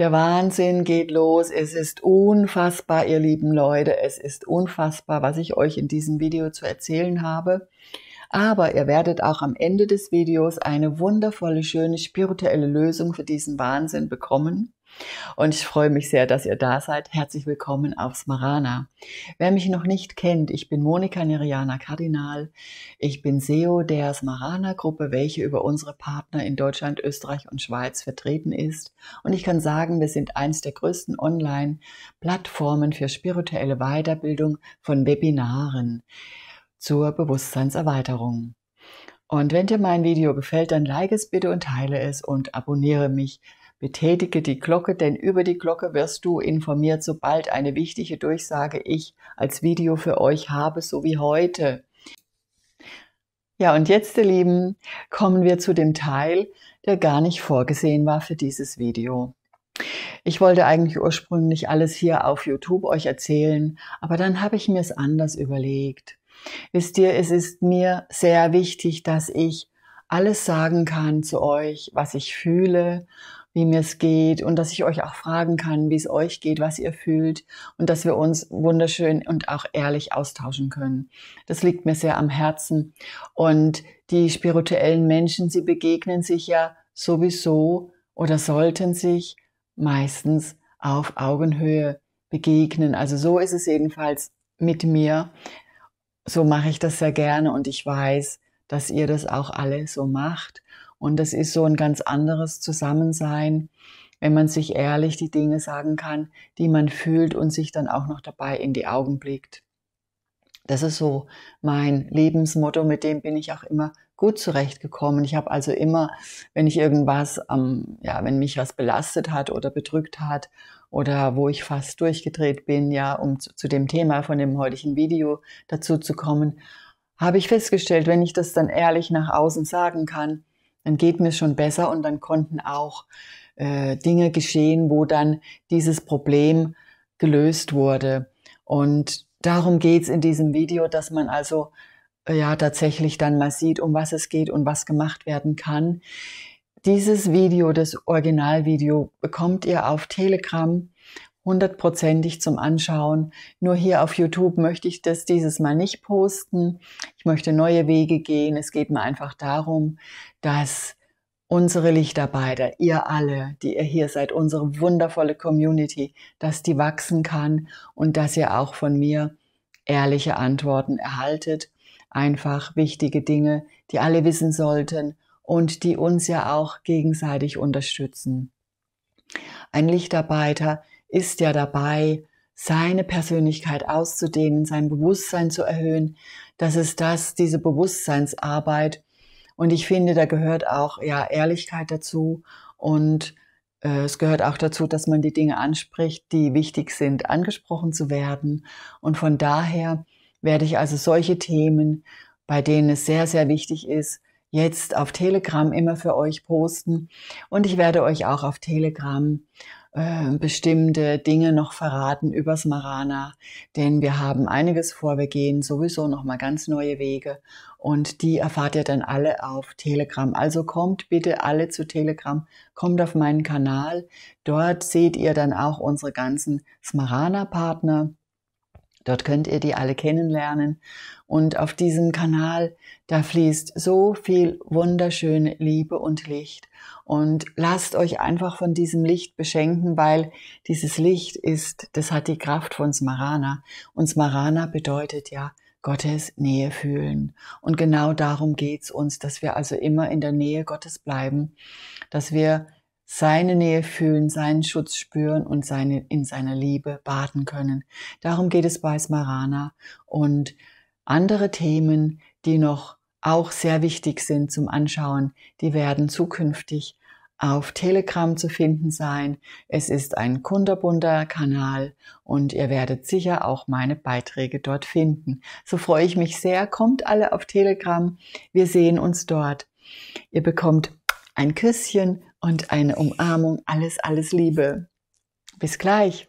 Der Wahnsinn geht los. Es ist unfassbar, ihr lieben Leute. Es ist unfassbar, was ich euch in diesem Video zu erzählen habe. Aber ihr werdet auch am Ende des Videos eine wundervolle, schöne spirituelle Lösung für diesen Wahnsinn bekommen. Und ich freue mich sehr, dass ihr da seid. Herzlich willkommen auf Smarana. Wer mich noch nicht kennt, ich bin Monika Neriana Kardinal. Ich bin SEO der Smarana-Gruppe, welche über unsere Partner in Deutschland, Österreich und Schweiz vertreten ist. Und ich kann sagen, wir sind eins der größten Online-Plattformen für spirituelle Weiterbildung von Webinaren zur Bewusstseinserweiterung. Und wenn dir mein Video gefällt, dann like es bitte und teile es und abonniere mich Betätige die Glocke, denn über die Glocke wirst du informiert, sobald eine wichtige Durchsage ich als Video für euch habe, so wie heute. Ja, und jetzt, ihr Lieben, kommen wir zu dem Teil, der gar nicht vorgesehen war für dieses Video. Ich wollte eigentlich ursprünglich alles hier auf YouTube euch erzählen, aber dann habe ich mir es anders überlegt. Wisst ihr, es ist mir sehr wichtig, dass ich alles sagen kann zu euch, was ich fühle, wie mir es geht und dass ich euch auch fragen kann, wie es euch geht, was ihr fühlt und dass wir uns wunderschön und auch ehrlich austauschen können. Das liegt mir sehr am Herzen. Und die spirituellen Menschen, sie begegnen sich ja sowieso oder sollten sich meistens auf Augenhöhe begegnen. Also so ist es jedenfalls mit mir. So mache ich das sehr gerne und ich weiß, dass ihr das auch alle so macht und das ist so ein ganz anderes Zusammensein, wenn man sich ehrlich die Dinge sagen kann, die man fühlt und sich dann auch noch dabei in die Augen blickt. Das ist so mein Lebensmotto, mit dem bin ich auch immer gut zurechtgekommen. Ich habe also immer, wenn ich irgendwas, ähm, ja, wenn mich was belastet hat oder bedrückt hat oder wo ich fast durchgedreht bin, ja, um zu, zu dem Thema von dem heutigen Video dazu zu kommen, habe ich festgestellt, wenn ich das dann ehrlich nach außen sagen kann, dann geht mir schon besser und dann konnten auch äh, Dinge geschehen, wo dann dieses Problem gelöst wurde. Und darum geht's in diesem Video, dass man also äh, ja tatsächlich dann mal sieht, um was es geht und was gemacht werden kann. Dieses Video, das Originalvideo, bekommt ihr auf Telegram hundertprozentig zum Anschauen. Nur hier auf YouTube möchte ich das dieses Mal nicht posten. Ich möchte neue Wege gehen. Es geht mir einfach darum, dass unsere Lichtarbeiter, ihr alle, die ihr hier seid, unsere wundervolle Community, dass die wachsen kann und dass ihr auch von mir ehrliche Antworten erhaltet. Einfach wichtige Dinge, die alle wissen sollten und die uns ja auch gegenseitig unterstützen. Ein Lichtarbeiter ist ja dabei, seine Persönlichkeit auszudehnen, sein Bewusstsein zu erhöhen. Das ist das, diese Bewusstseinsarbeit. Und ich finde, da gehört auch ja Ehrlichkeit dazu und äh, es gehört auch dazu, dass man die Dinge anspricht, die wichtig sind, angesprochen zu werden. Und von daher werde ich also solche Themen, bei denen es sehr, sehr wichtig ist, jetzt auf Telegram immer für euch posten. Und ich werde euch auch auf Telegram äh, bestimmte Dinge noch verraten übers Marana, denn wir haben einiges vor. Wir gehen sowieso nochmal ganz neue Wege und die erfahrt ihr dann alle auf Telegram. Also kommt bitte alle zu Telegram, kommt auf meinen Kanal. Dort seht ihr dann auch unsere ganzen Smarana-Partner Dort könnt ihr die alle kennenlernen. Und auf diesem Kanal, da fließt so viel wunderschöne Liebe und Licht. Und lasst euch einfach von diesem Licht beschenken, weil dieses Licht ist, das hat die Kraft von Smarana. Und Smarana bedeutet ja, Gottes Nähe fühlen. Und genau darum geht's uns, dass wir also immer in der Nähe Gottes bleiben, dass wir seine Nähe fühlen, seinen Schutz spüren und seine, in seiner Liebe baden können. Darum geht es bei Smarana und andere Themen, die noch auch sehr wichtig sind zum Anschauen, die werden zukünftig auf Telegram zu finden sein. Es ist ein kunderbunter Kanal und ihr werdet sicher auch meine Beiträge dort finden. So freue ich mich sehr. Kommt alle auf Telegram. Wir sehen uns dort. Ihr bekommt ein Küsschen und eine Umarmung. Alles, alles Liebe. Bis gleich.